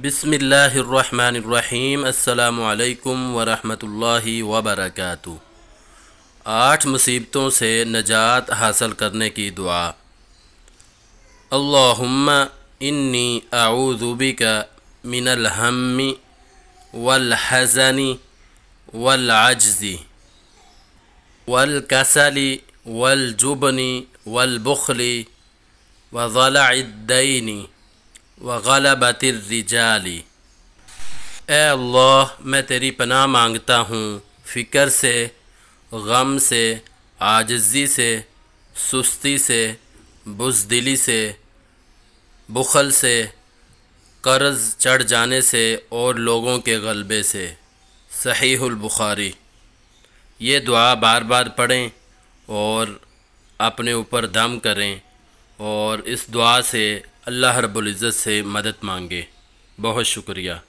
بسم اللہ الرحمن الرحیم السلام علیکم ورحمۃ اللہ وبرکاتہ آٹھ مصیبتوں سے نجات حاصل کرنے کی دعا اللہم انی اعوذ کا من الہم و والعجز والکسل و والبخل و الجبنی و البخلی و وغالہ بطل اے اللہ میں تیری پناہ مانگتا ہوں فکر سے غم سے عاجزی سے سستی سے بزدلی سے بخل سے قرض چڑھ جانے سے اور لوگوں کے غلبے سے صحیح البخاری یہ دعا بار بار پڑھیں اور اپنے اوپر دم کریں और इस दुआ से अल्लाह रबुल्ज़त से मदद मांगे बहुत शुक्रिया